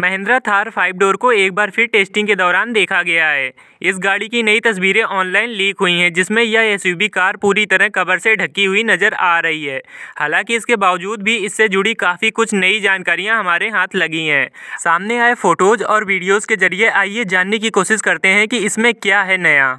Mahindra Thar five door को एक बार फिर टेस्टिंग के दौरान देखा गया है इस गाड़ी की नई तस्वीरें ऑनलाइन लीक हुई हैं जिसमें यह एसयूवी कार पूरी तरह कवर से ढकी हुई नजर आ रही है हालांकि इसके बावजूद भी इससे जुड़ी काफ़ी कुछ नई जानकारियां हमारे हाथ लगी हैं सामने आए फोटोज़ और वीडियोज़ के जरिए आइए जानने की कोशिश करते हैं कि इसमें क्या है नया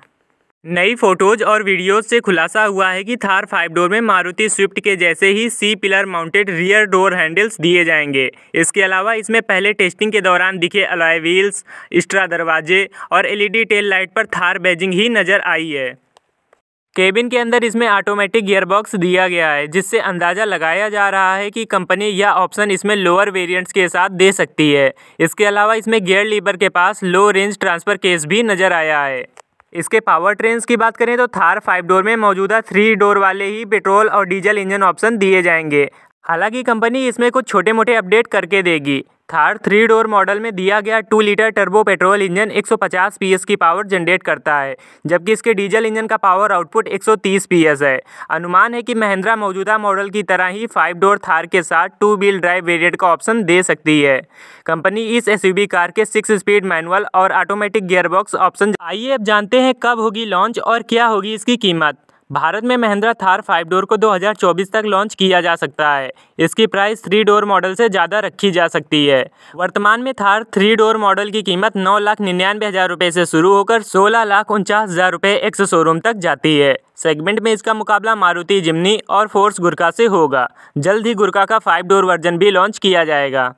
नई फोटोज और वीडियोज से खुलासा हुआ है कि थार फाइव डोर में मारुति स्विफ्ट के जैसे ही C pillar mounted rear door handles दिए जाएंगे इसके अलावा इसमें पहले टेस्टिंग के दौरान दिखे अलॉय व्हील्स एक्स्ट्रा दरवाजे और एलईडी टेल लाइट पर थार बैजिंग ही नज़र आई है केबिन के अंदर इसमें ऑटोमेटिक गियरबॉक्स दिया गया है जिससे अंदाज़ा लगाया जा रहा है कि कंपनी यह ऑप्शन इसमें लोअर वेरिएंट्स के साथ दे सकती है इसके अलावा इसमें गियर लीवर के पास लो रेंज ट्रांसफ़र केस भी नज़र आया है इसके पावर ट्रेन्स की बात करें तो थार फाइव डोर में मौजूदा थ्री डोर वाले ही पेट्रोल और डीजल इंजन ऑप्शन दिए जाएंगे हालांकि कंपनी इसमें कुछ छोटे मोटे अपडेट करके देगी थार थ्री डोर मॉडल में दिया गया two litre turbo petrol engine 150 PS की पावर जनरेट करता है जबकि इसके डीजल इंजन का पावर आउटपुट 130 पीएस है अनुमान है कि महिंद्रा मौजूदा मॉडल की तरह ही फाइव डोर थार के साथ टू व्हील ड्राइव वेरिएंट का ऑप्शन दे सकती है कंपनी इस एसयूवी कार के सिक्स स्पीड मैनुअल और ऑटोमेटिक गियरबॉक्स ऑप्शन आइए अब जानते हैं कब होगी लॉन्च और क्या होगी इसकी कीमत भारत में महिंद्रा थार फाइव डोर को 2024 तक लॉन्च किया जा सकता है इसकी प्राइस थ्री डोर मॉडल से ज़्यादा रखी जा सकती है वर्तमान में थार थ्री डोर मॉडल की कीमत नौ लाख निन्यानवे हज़ार रुपये से शुरू होकर सोलह लाख उनचास हज़ार रुपये एक्स शोरूम तक जाती है सेगमेंट में इसका मुकाबला मारुति जिमनी और फोर्स गुरका से होगा जल्द ही गुरका का फाइव डोर वर्जन भी लॉन्च किया जाएगा